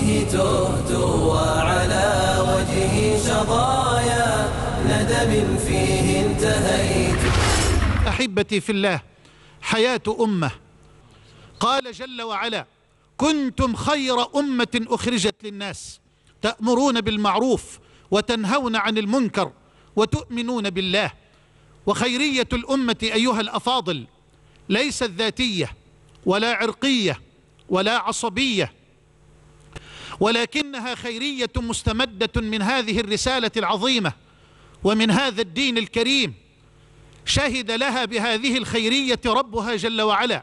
فيه تهت وعلى وجهه شظايا ندم فيه انتهيت أحبتي في الله حياة أمة قال جل وعلا كنتم خير أمة أخرجت للناس تأمرون بالمعروف وتنهون عن المنكر وتؤمنون بالله وخيرية الأمة أيها الأفاضل ليست ذاتية ولا عرقية ولا عصبية ولكنها خيرية مستمدة من هذه الرسالة العظيمة ومن هذا الدين الكريم شهد لها بهذه الخيرية ربها جل وعلا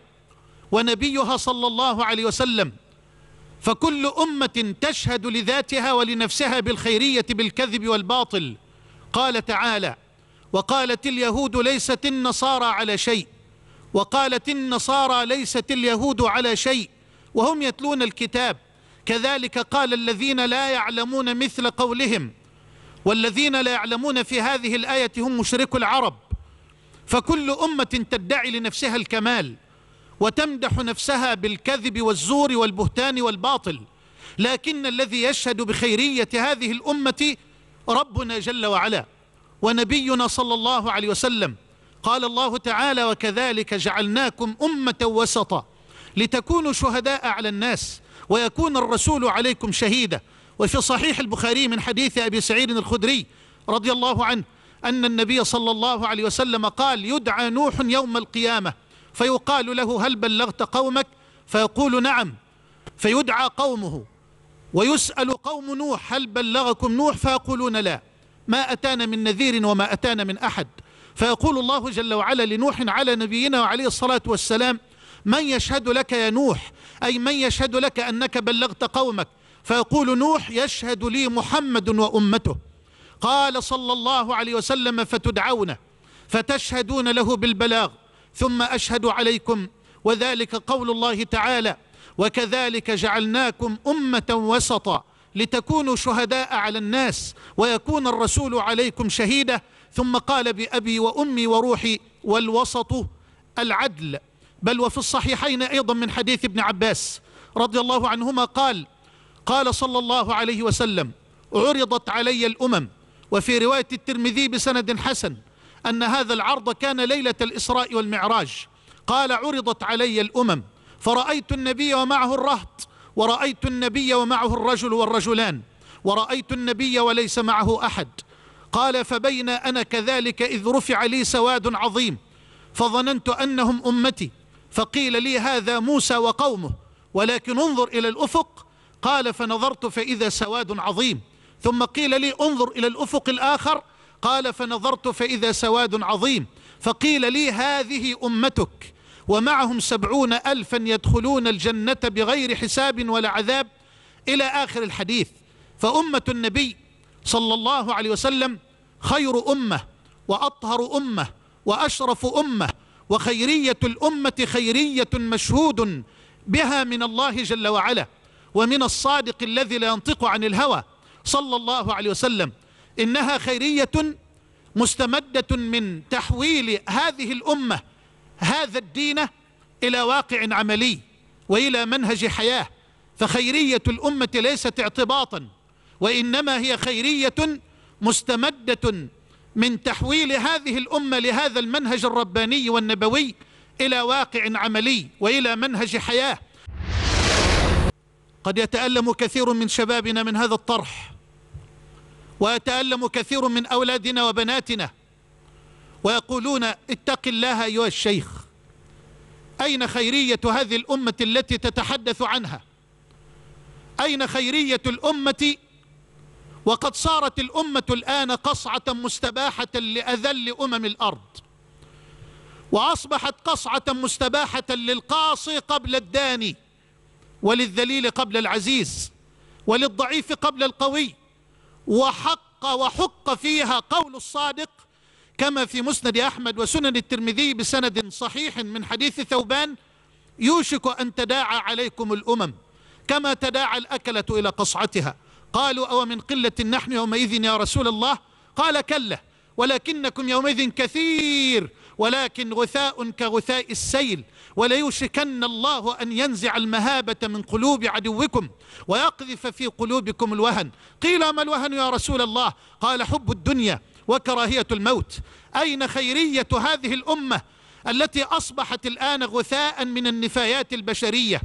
ونبيها صلى الله عليه وسلم فكل أمة تشهد لذاتها ولنفسها بالخيرية بالكذب والباطل قال تعالى وقالت اليهود ليست النصارى على شيء وقالت النصارى ليست اليهود على شيء وهم يتلون الكتاب كذلك قال الذين لا يعلمون مثل قولهم والذين لا يعلمون في هذه الآية هم مشركو العرب فكل أمة تدعي لنفسها الكمال وتمدح نفسها بالكذب والزور والبهتان والباطل لكن الذي يشهد بخيرية هذه الأمة ربنا جل وعلا ونبينا صلى الله عليه وسلم قال الله تعالى وكذلك جعلناكم أمة وسطا لتكونوا شهداء على الناس ويكون الرسول عليكم شهيدا وفي صحيح البخاري من حديث أبي سعيد الخدري رضي الله عنه أن النبي صلى الله عليه وسلم قال يدعى نوح يوم القيامة فيقال له هل بلغت قومك فيقول نعم فيدعى قومه ويسأل قوم نوح هل بلغكم نوح فيقولون لا ما أتانا من نذير وما أتانا من أحد فيقول الله جل وعلا لنوح على نبينا وعليه الصلاة والسلام من يشهد لك يا نوح أي من يشهد لك أنك بلغت قومك فيقول نوح يشهد لي محمد وأمته قال صلى الله عليه وسلم فتدعون فتشهدون له بالبلاغ ثم أشهد عليكم وذلك قول الله تعالى وكذلك جعلناكم أمة وسطا لتكونوا شهداء على الناس ويكون الرسول عليكم شهيدا ثم قال بأبي وأمي وروحي والوسط العدل بل وفي الصحيحين أيضا من حديث ابن عباس رضي الله عنهما قال قال صلى الله عليه وسلم عرضت علي الأمم وفي رواية الترمذي بسند حسن أن هذا العرض كان ليلة الإسراء والمعراج قال عرضت علي الأمم فرأيت النبي ومعه الرهط ورأيت النبي ومعه الرجل والرجلان ورأيت النبي وليس معه أحد قال فبين أنا كذلك إذ رفع لي سواد عظيم فظننت أنهم أمتي فقيل لي هذا موسى وقومه ولكن انظر إلى الأفق قال فنظرت فإذا سواد عظيم ثم قيل لي انظر إلى الأفق الآخر قال فنظرت فإذا سواد عظيم فقيل لي هذه أمتك ومعهم سبعون ألفا يدخلون الجنة بغير حساب ولا عذاب إلى آخر الحديث فأمة النبي صلى الله عليه وسلم خير أمة وأطهر أمة وأشرف أمة وخيرية الأمة خيرية مشهود بها من الله جل وعلا ومن الصادق الذي لا ينطق عن الهوى صلى الله عليه وسلم إنها خيرية مستمدة من تحويل هذه الأمة هذا الدين إلى واقع عملي وإلى منهج حياة فخيرية الأمة ليست اعتباطا وإنما هي خيرية مستمدة من تحويل هذه الأمة لهذا المنهج الرباني والنبوي إلى واقع عملي وإلى منهج حياة قد يتألم كثير من شبابنا من هذا الطرح ويتألم كثير من أولادنا وبناتنا ويقولون اتق الله أيها الشيخ أين خيرية هذه الأمة التي تتحدث عنها أين خيرية الأمة وقد صارت الأمة الآن قصعة مستباحة لأذل أمم الأرض وأصبحت قصعة مستباحة للقاصي قبل الداني وللذليل قبل العزيز وللضعيف قبل القوي وحق وحق فيها قول الصادق كما في مسند أحمد وسنن الترمذي بسند صحيح من حديث ثوبان يوشك أن تداعى عليكم الأمم كما تداعى الأكلة إلى قصعتها قالوا أو من قلة نحن يومئذ يا رسول الله قال كلا ولكنكم يومئذ كثير ولكن غثاء كغثاء السيل وليوشكن الله أن ينزع المهابة من قلوب عدوكم ويقذف في قلوبكم الوهن قيل ما الوهن يا رسول الله قال حب الدنيا وكراهية الموت أين خيرية هذه الأمة التي أصبحت الآن غثاء من النفايات البشرية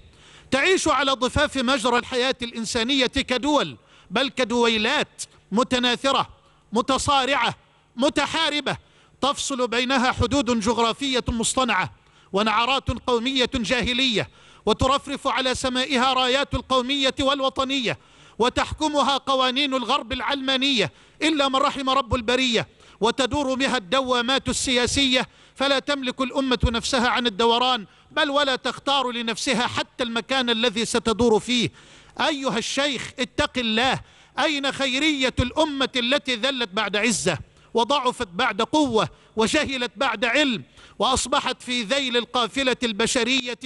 تعيش على ضفاف مجرى الحياة الإنسانية كدول بل كدويلات متناثرة متصارعة متحاربة تفصل بينها حدود جغرافية مصطنعة ونعرات قومية جاهلية وترفرف على سمائها رايات القومية والوطنية وتحكمها قوانين الغرب العلمانية إلا من رحم رب البرية وتدور بها الدوامات السياسية فلا تملك الأمة نفسها عن الدوران بل ولا تختار لنفسها حتى المكان الذي ستدور فيه ايها الشيخ اتق الله اين خيريه الامه التي ذلت بعد عزه وضعفت بعد قوه وجهلت بعد علم واصبحت في ذيل القافله البشريه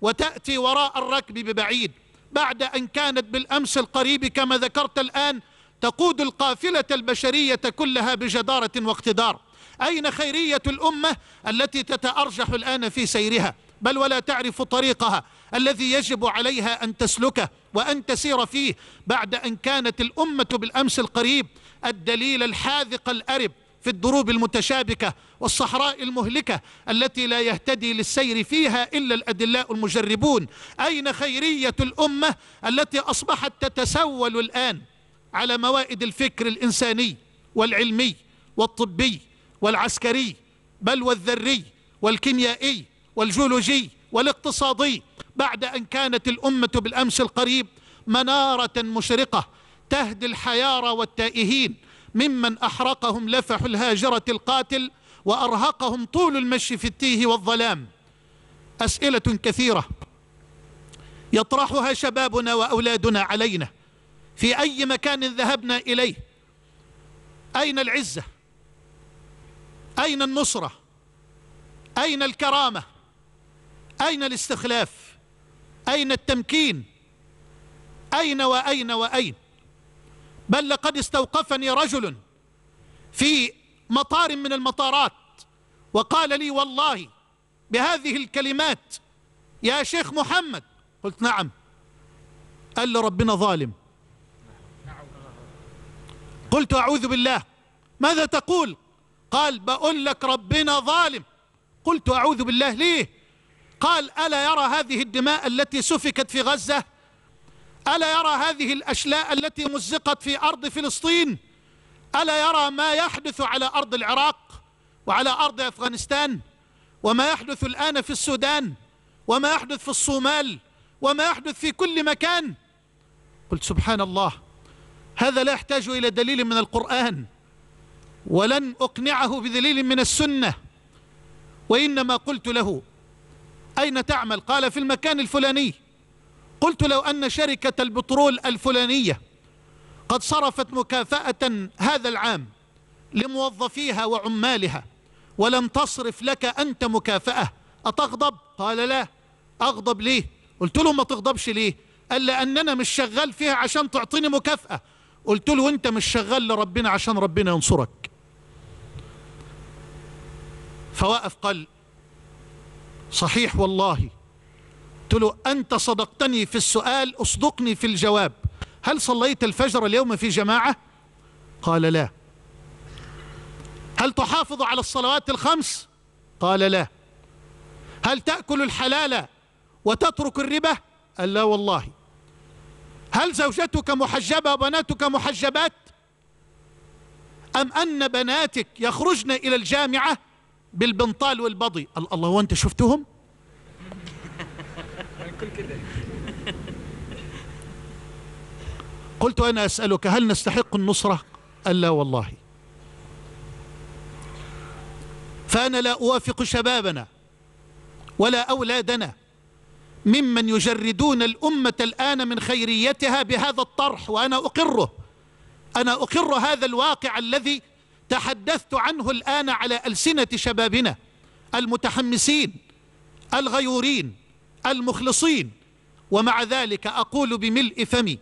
وتاتي وراء الركب ببعيد بعد ان كانت بالامس القريب كما ذكرت الان تقود القافله البشريه كلها بجداره واقتدار اين خيريه الامه التي تتارجح الان في سيرها بل ولا تعرف طريقها الذي يجب عليها أن تسلكه وأن تسير فيه بعد أن كانت الأمة بالأمس القريب الدليل الحاذق الأرب في الدروب المتشابكة والصحراء المهلكة التي لا يهتدي للسير فيها إلا الأدلاء المجربون أين خيرية الأمة التي أصبحت تتسول الآن على موائد الفكر الإنساني والعلمي والطبي والعسكري بل والذري والكيميائي والجيولوجي والاقتصادي بعد أن كانت الأمة بالأمس القريب منارة مشرقة تهدي الحيارى والتائهين ممن أحرقهم لفح الهاجرة القاتل وأرهقهم طول المشي في التيه والظلام أسئلة كثيرة يطرحها شبابنا وأولادنا علينا في أي مكان ذهبنا إليه أين العزة أين النصرة أين الكرامة أين الاستخلاف أين التمكين أين وأين وأين بل لقد استوقفني رجل في مطار من المطارات وقال لي والله بهذه الكلمات يا شيخ محمد قلت نعم قال لي ربنا ظالم قلت أعوذ بالله ماذا تقول قال بقول لك ربنا ظالم قلت أعوذ بالله ليه قال ألا يرى هذه الدماء التي سفكت في غزة ألا يرى هذه الأشلاء التي مزقت في أرض فلسطين ألا يرى ما يحدث على أرض العراق وعلى أرض أفغانستان وما يحدث الآن في السودان وما يحدث في الصومال وما يحدث في كل مكان قلت سبحان الله هذا لا يحتاج إلى دليل من القرآن ولن أقنعه بدليل من السنة وإنما قلت له أين تعمل قال في المكان الفلاني قلت لو أن شركة البترول الفلانية قد صرفت مكافأة هذا العام لموظفيها وعمالها ولم تصرف لك أنت مكافأة أتغضب قال لا أغضب ليه قلت له ما تغضبش ليه قال لأننا مش شغال فيها عشان تعطيني مكافأة قلت له انت مش شغال لربنا عشان ربنا ينصرك فوقف قال صحيح والله قلت له أنت صدقتني في السؤال أصدقني في الجواب هل صليت الفجر اليوم في جماعة قال لا هل تحافظ على الصلوات الخمس قال لا هل تأكل الحلال وتترك الربا قال لا والله هل زوجتك محجبة وبناتك محجبات أم أن بناتك يخرجن إلى الجامعة بالبنطال والبضي الله هو انت شفتهم قلت أنا أسألك هل نستحق النصرة ألا والله فأنا لا أوافق شبابنا ولا أولادنا ممن يجردون الأمة الآن من خيريتها بهذا الطرح وأنا أقره أنا أقر هذا الواقع الذي تحدثت عنه الآن على ألسنة شبابنا المتحمسين الغيورين المخلصين ومع ذلك أقول بملء فمي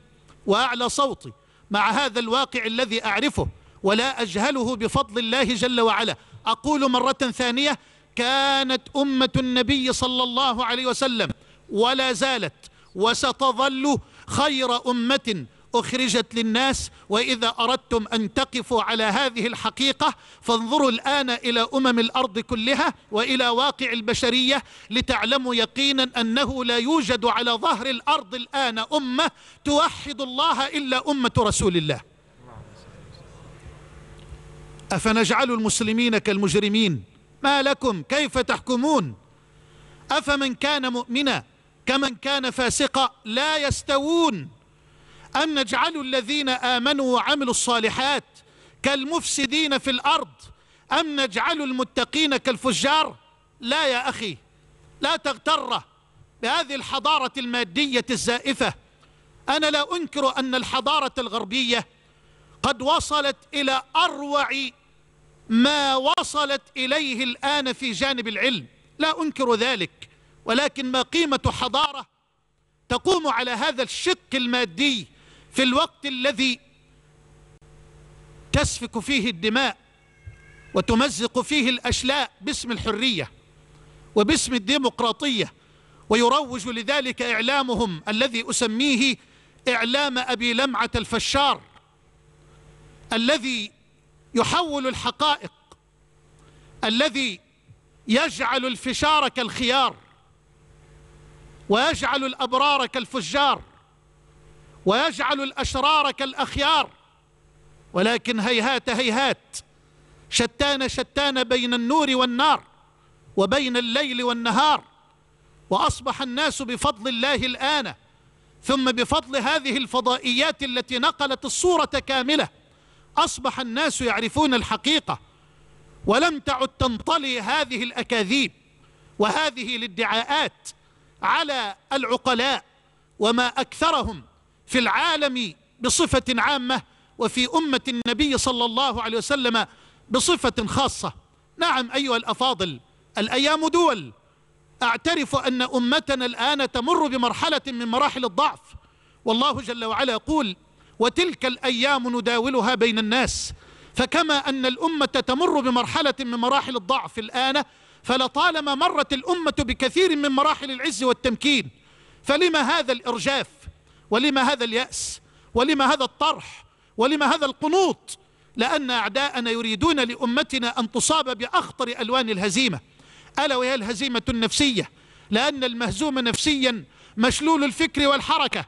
وأعلى صوتي مع هذا الواقع الذي أعرفه ولا أجهله بفضل الله جل وعلا أقول مرة ثانية كانت أمة النبي صلى الله عليه وسلم ولا زالت وستظل خير أمة أخرجت للناس وإذا أردتم أن تقفوا على هذه الحقيقة فانظروا الآن إلى أمم الأرض كلها وإلى واقع البشرية لتعلموا يقينا أنه لا يوجد على ظهر الأرض الآن أمة توحد الله إلا أمة رسول الله أفنجعل المسلمين كالمجرمين ما لكم كيف تحكمون أفمن كان مؤمنا كمن كان فاسقا لا يستوون أم نجعل الذين آمنوا وعملوا الصالحات كالمفسدين في الأرض أم نجعل المتقين كالفجار لا يا أخي لا تغتر بهذه الحضارة المادية الزائفة أنا لا أنكر أن الحضارة الغربية قد وصلت إلى أروع ما وصلت إليه الآن في جانب العلم لا أنكر ذلك ولكن ما قيمة حضارة تقوم على هذا الشق المادي في الوقت الذي تسفك فيه الدماء وتمزق فيه الأشلاء باسم الحرية وباسم الديمقراطية ويروج لذلك إعلامهم الذي أسميه إعلام أبي لمعة الفشار الذي يحول الحقائق الذي يجعل الفشار كالخيار ويجعل الأبرار كالفجار ويجعل الأشرار كالأخيار ولكن هيهات هيهات شتان شتان بين النور والنار وبين الليل والنهار وأصبح الناس بفضل الله الآن ثم بفضل هذه الفضائيات التي نقلت الصورة كاملة أصبح الناس يعرفون الحقيقة ولم تعد تنطلي هذه الأكاذيب وهذه الادعاءات على العقلاء وما أكثرهم في العالم بصفة عامة وفي أمة النبي صلى الله عليه وسلم بصفة خاصة نعم أيها الأفاضل الأيام دول أعترف أن أمتنا الآن تمر بمرحلة من مراحل الضعف والله جل وعلا يقول وتلك الأيام نداولها بين الناس فكما أن الأمة تمر بمرحلة من مراحل الضعف الآن فلطالما مرت الأمة بكثير من مراحل العز والتمكين فلما هذا الإرجاف ولما هذا اليأس ولما هذا الطرح ولما هذا القنوط لأن أعداءنا يريدون لأمتنا أن تصاب بأخطر ألوان الهزيمة ألا وهي الهزيمة النفسية لأن المهزوم نفسيا مشلول الفكر والحركة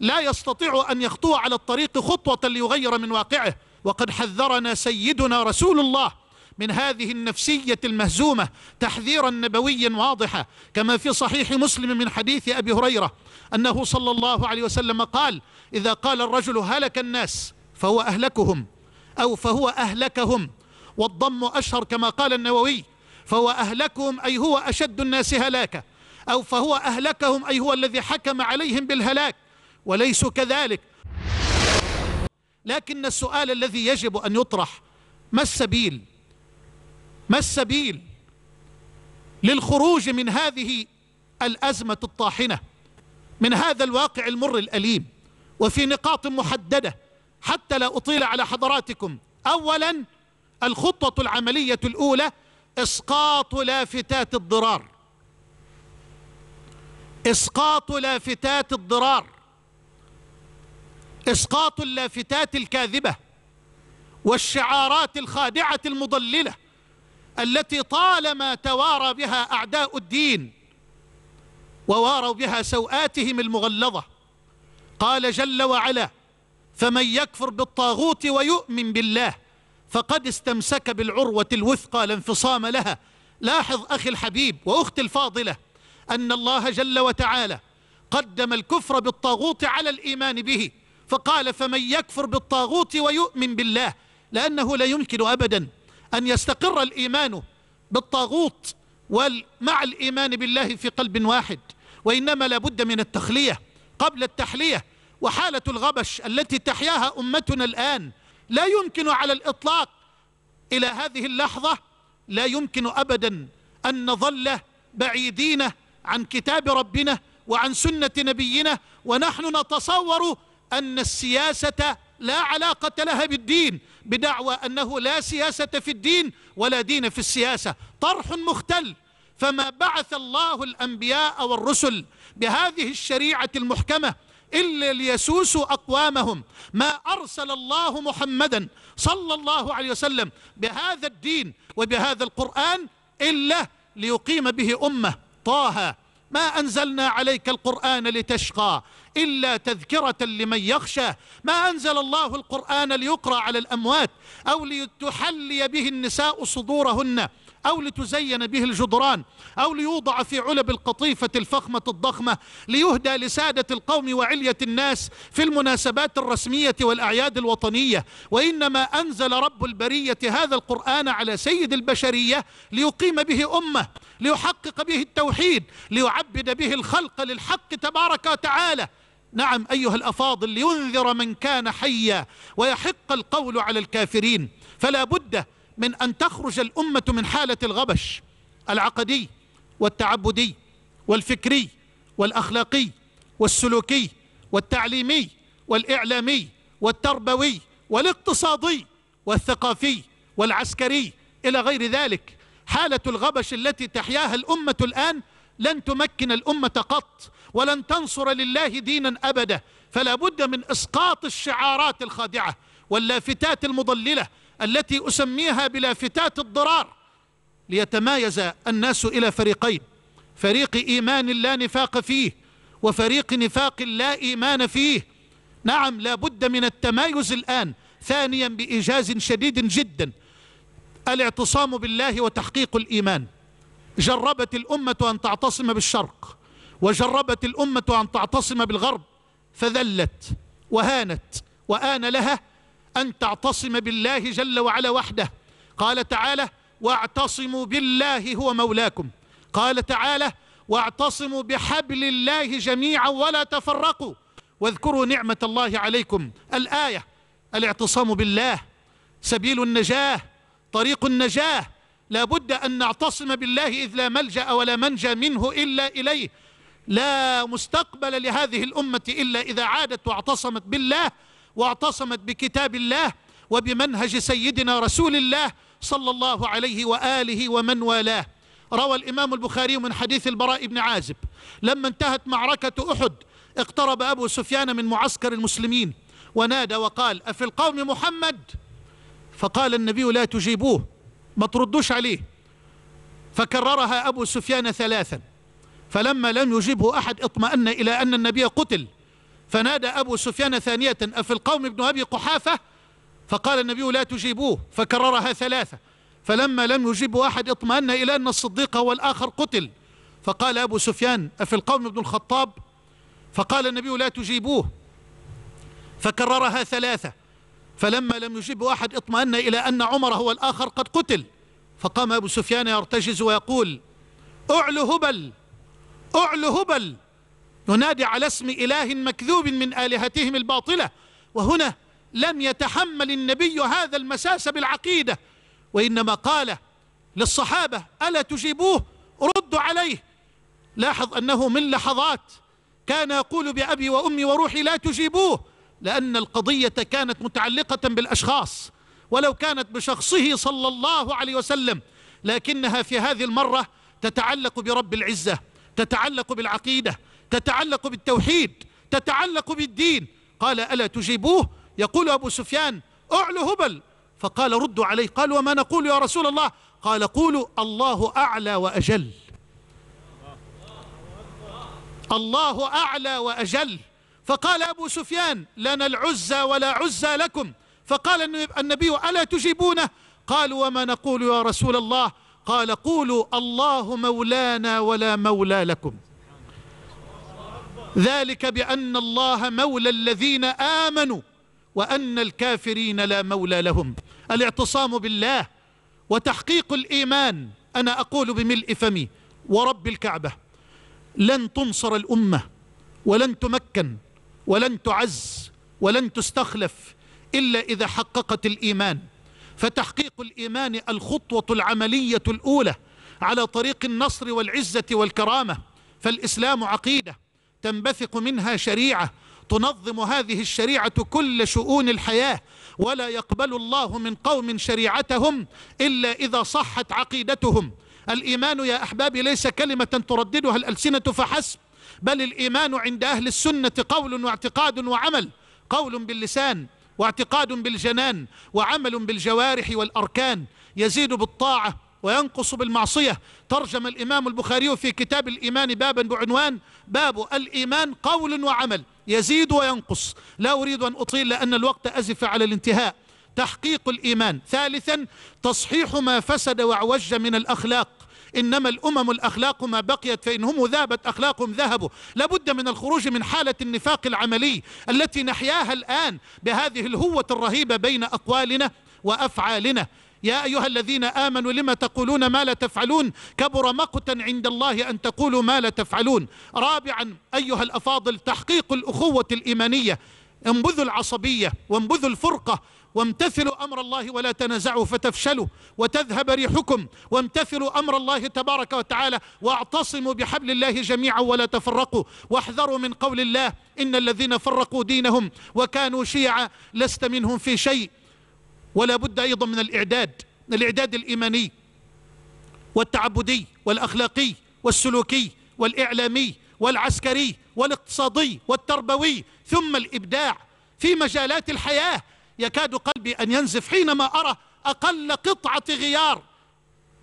لا يستطيع أن يخطو على الطريق خطوة ليغير من واقعه وقد حذرنا سيدنا رسول الله من هذه النفسية المهزومة تحذيرا نبويا واضحا كما في صحيح مسلم من حديث أبي هريرة أنه صلى الله عليه وسلم قال إذا قال الرجل هلك الناس فهو أهلكهم أو فهو أهلكهم والضم أشهر كما قال النووي فهو أهلكهم أي هو أشد الناس هلاكا أو فهو أهلكهم أي هو الذي حكم عليهم بالهلاك وليسوا كذلك لكن السؤال الذي يجب أن يطرح ما السبيل ما السبيل للخروج من هذه الأزمة الطاحنة من هذا الواقع المر الأليم وفي نقاط محددة حتى لا أطيل على حضراتكم أولا الخطة العملية الأولى إسقاط لافتات الضرار إسقاط لافتات الضرار إسقاط اللافتات الكاذبة والشعارات الخادعة المضللة التي طالما توارى بها أعداء الدين وواروا بها سوآتهم المغلظة قال جل وعلا فمن يكفر بالطاغوت ويؤمن بالله فقد استمسك بالعروة الوثقى لا انفصام لها لاحظ أخي الحبيب وأختي الفاضلة أن الله جل وتعالى قدم الكفر بالطاغوت على الإيمان به فقال فمن يكفر بالطاغوت ويؤمن بالله لأنه لا يمكن أبداً أن يستقر الإيمان بالطاغوت ومع الإيمان بالله في قلب واحد وإنما لابد من التخلية قبل التحلية وحالة الغبش التي تحياها أمتنا الآن لا يمكن على الإطلاق إلى هذه اللحظة لا يمكن أبدا أن نظل بعيدين عن كتاب ربنا وعن سنة نبينا ونحن نتصور أن السياسة لا علاقة لها بالدين بدعوى أنه لا سياسة في الدين ولا دين في السياسة طرح مختل فما بعث الله الأنبياء والرسل بهذه الشريعة المحكمة إلا ليسوسوا أقوامهم ما أرسل الله محمدا صلى الله عليه وسلم بهذا الدين وبهذا القرآن إلا ليقيم به أمة طه ما أنزلنا عليك القرآن لتشقى إلا تذكرة لمن يخشى ما أنزل الله القرآن ليقرأ على الأموات أو لتحلي به النساء صدورهن أو لتزين به الجدران أو ليوضع في علب القطيفة الفخمة الضخمة ليهدى لسادة القوم وعلية الناس في المناسبات الرسمية والأعياد الوطنية وإنما أنزل رب البرية هذا القرآن على سيد البشرية ليقيم به أمة ليحقق به التوحيد ليعبد به الخلق للحق تبارك وتعالى نعم أيها الأفاضل لينذر من كان حيا ويحق القول على الكافرين فلا بد من أن تخرج الأمة من حالة الغبش العقدي والتعبدي والفكري والأخلاقي والسلوكي والتعليمي والإعلامي والتربوي والاقتصادي والثقافي والعسكري إلى غير ذلك حالة الغبش التي تحياها الأمة الآن لن تمكن الأمة قط ولن تنصر لله دينا أبدا فلا بد من إسقاط الشعارات الخادعة واللافتات المضللة التي أسميها بلافتات الضرار ليتمايز الناس إلى فريقين فريق إيمان لا نفاق فيه وفريق نفاق لا إيمان فيه نعم لا بد من التمايز الآن ثانيا بإيجاز شديد جدا الاعتصام بالله وتحقيق الإيمان جربت الأمة أن تعتصم بالشرق وجربت الأمة أن تعتصم بالغرب فذلت وهانت وآن لها أن تعتصم بالله جل وعلا وحده قال تعالى واعتصموا بالله هو مولاكم قال تعالى واعتصموا بحبل الله جميعا ولا تفرقوا واذكروا نعمة الله عليكم الآية الاعتصام بالله سبيل النجاة طريق النجاة لا بد أن نعتصم بالله إذ لا ملجأ ولا منجى منه إلا إليه لا مستقبل لهذه الأمة إلا إذا عادت واعتصمت بالله واعتصمت بكتاب الله وبمنهج سيدنا رسول الله صلى الله عليه وآله ومن والاه روى الإمام البخاري من حديث البراء بن عازب لما انتهت معركة أحد اقترب أبو سفيان من معسكر المسلمين ونادى وقال أفي القوم محمد فقال النبي لا تجيبوه ما تردوش عليه فكررها أبو سفيان ثلاثا فلما لم يجبه أحد اطمأن إلى أن النبي قتل فنادى أبو سفيان ثانية أفي القوم ابن أبي قحافة فقال النبي لا تجيبوه فكررها ثلاثة فلما لم يجيب أحد اطمأن إلى أن الصديق هو الآخر قتل فقال أبو سفيان أفي القوم ابن الخطاب فقال النبي لا تجيبوه فكررها ثلاثة فلما لم يجيب أحد اطمأن إلى أن عمر هو الآخر قد قتل فقام أبو سفيان يرتجز ويقول أعل هبل أعل هبل ينادي على اسم إله مكذوب من آلهتهم الباطلة وهنا لم يتحمل النبي هذا المساس بالعقيدة وإنما قال للصحابة ألا تجيبوه ردوا عليه لاحظ أنه من لحظات كان يقول بأبي وأمي وروحي لا تجيبوه لأن القضية كانت متعلقة بالأشخاص ولو كانت بشخصه صلى الله عليه وسلم لكنها في هذه المرة تتعلق برب العزة تتعلق بالعقيدة تتعلق بالتوحيد تتعلق بالدين قال ألا تجيبوه يقول أبو سفيان أعلو هبل فقال ردوا عليه قال وما نقول يا رسول الله قال قولوا الله أعلى وأجل الله أعلى وأجل فقال أبو سفيان لنا العزى ولا عزى لكم فقال النبي ألا تجيبونه قالوا وما نقول يا رسول الله قال قولوا الله مولانا ولا مولى لكم ذلك بأن الله مولى الذين آمنوا وأن الكافرين لا مولى لهم الاعتصام بالله وتحقيق الإيمان أنا أقول بملء فمي ورب الكعبة لن تنصر الأمة ولن تمكن ولن تعز ولن تستخلف إلا إذا حققت الإيمان فتحقيق الإيمان الخطوة العملية الأولى على طريق النصر والعزة والكرامة فالإسلام عقيدة تنبثق منها شريعة تنظم هذه الشريعة كل شؤون الحياة ولا يقبل الله من قوم شريعتهم إلا إذا صحت عقيدتهم الإيمان يا أحبابي ليس كلمة ترددها الألسنة فحسب بل الإيمان عند أهل السنة قول واعتقاد وعمل قول باللسان واعتقاد بالجنان وعمل بالجوارح والأركان يزيد بالطاعة وينقص بالمعصية ترجم الإمام البخاري في كتاب الإيمان بابا بعنوان باب الإيمان قول وعمل يزيد وينقص لا أريد أن أطيل لأن الوقت أزف على الانتهاء تحقيق الإيمان ثالثا تصحيح ما فسد وعوج من الأخلاق إنما الأمم الأخلاق ما بقيت فإنهم ذابت أخلاقهم ذهبوا لابد من الخروج من حالة النفاق العملي التي نحياها الآن بهذه الهوة الرهيبة بين أقوالنا وأفعالنا يا أيها الذين آمنوا لما تقولون ما لا تفعلون كبر مقتا عند الله أن تقولوا ما لا تفعلون رابعا أيها الأفاضل تحقيق الأخوة الإيمانية انبذوا العصبية وانبذوا الفرقة وامتثلوا أمر الله ولا تنازعوا فتفشلوا وتذهب ريحكم وامتثلوا أمر الله تبارك وتعالى واعتصموا بحبل الله جميعا ولا تفرقوا واحذروا من قول الله إن الذين فرقوا دينهم وكانوا شيعا لست منهم في شيء ولا بد أيضا من الإعداد الإعداد الإيماني والتعبدي والأخلاقي والسلوكي والإعلامي والعسكري والاقتصادي والتربوي ثم الإبداع في مجالات الحياة يكاد قلبي أن ينزف حينما أرى أقل قطعة غيار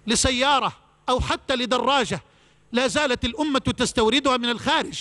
لسيارة أو حتى لدراجة لا زالت الأمة تستوردها من الخارج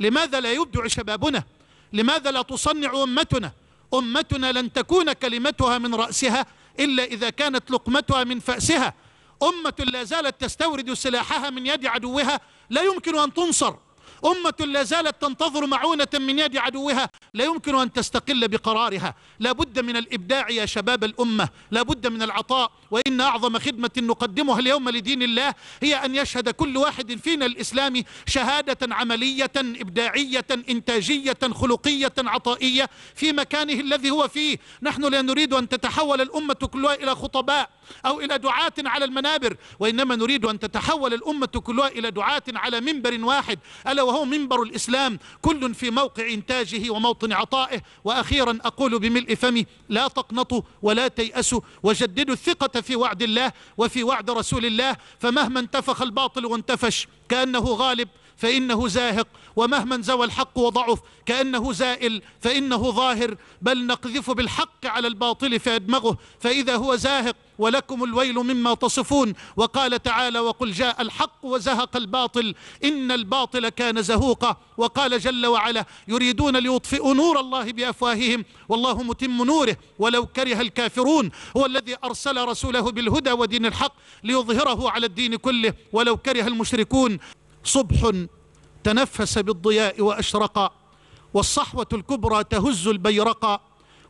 لماذا لا يبدع شبابنا لماذا لا تصنع أمتنا أمتنا لن تكون كلمتها من رأسها إلا إذا كانت لقمتها من فأسها أمة لا زالت تستورد سلاحها من يد عدوها لا يمكن أن تنصر أمة لا زالت تنتظر معونة من يد عدوها لا يمكن أن تستقل بقرارها لا بد من الإبداع يا شباب الأمة لا بد من العطاء وإن أعظم خدمة نقدمها اليوم لدين الله هي أن يشهد كل واحد فينا الإسلام شهادة عملية إبداعية إنتاجية خلقية عطائية في مكانه الذي هو فيه نحن لا نريد أن تتحول الأمة كلها إلى خطباء أو إلى دعاة على المنابر وإنما نريد أن تتحول الأمة كلها إلى دعاة على منبر واحد ألا وهو منبر الإسلام كل في موقع إنتاجه وموطن عطائه وأخيرا أقول بملء فمي لا تقنطوا ولا تيأسوا وجددوا الثقة في وعد الله وفي وعد رسول الله فمهما انتفخ الباطل وانتفش كأنه غالب فإنه زاهق ومهما انزوى الحق وضعف كأنه زائل فإنه ظاهر بل نقذف بالحق على الباطل فيدمغه فإذا هو زاهق ولكم الويل مما تصفون وقال تعالى وقل جاء الحق وزهق الباطل إن الباطل كان زهوقا وقال جل وعلا يريدون ليطفئوا نور الله بأفواههم والله متم نوره ولو كره الكافرون هو الذي أرسل رسوله بالهدى ودين الحق ليظهره على الدين كله ولو كره المشركون صبح تنفس بالضياء وأشرق والصحوة الكبرى تهز البيرق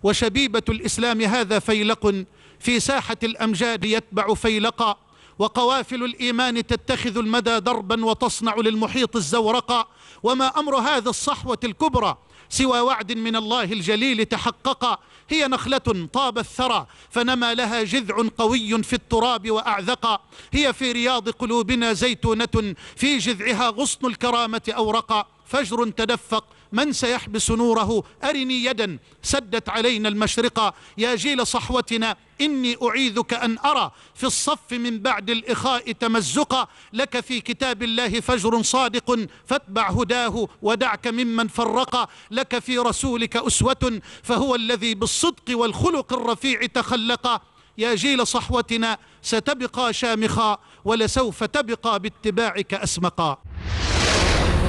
وشبيبة الإسلام هذا فيلق في ساحة الأمجاد يتبع فيلقا وقوافل الإيمان تتخذ المدى دربا وتصنع للمحيط الزورقا وما أمر هذا الصحوة الكبرى سوى وعد من الله الجليل تحقق هي نخلة طاب الثرى فنما لها جذع قوي في التراب وأعذقا هي في رياض قلوبنا زيتونة في جذعها غصن الكرامة أورقا فجر تدفق من سيحبس نوره أرني يدا سدت علينا المشرقة يا جيل صحوتنا إني أعيذك أن أرى في الصف من بعد الإخاء تمزقا لك في كتاب الله فجر صادق فاتبع هداه ودعك ممن فرقا لك في رسولك أسوة فهو الذي بالصدق والخلق الرفيع تخلقا يا جيل صحوتنا ستبقى شامخا ولسوف تبقى باتباعك أسمقا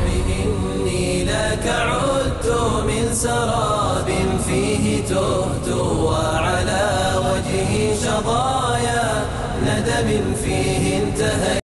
إني لك عدت من سراب فيه تهت وعاد قضايا ندم فيه انتهى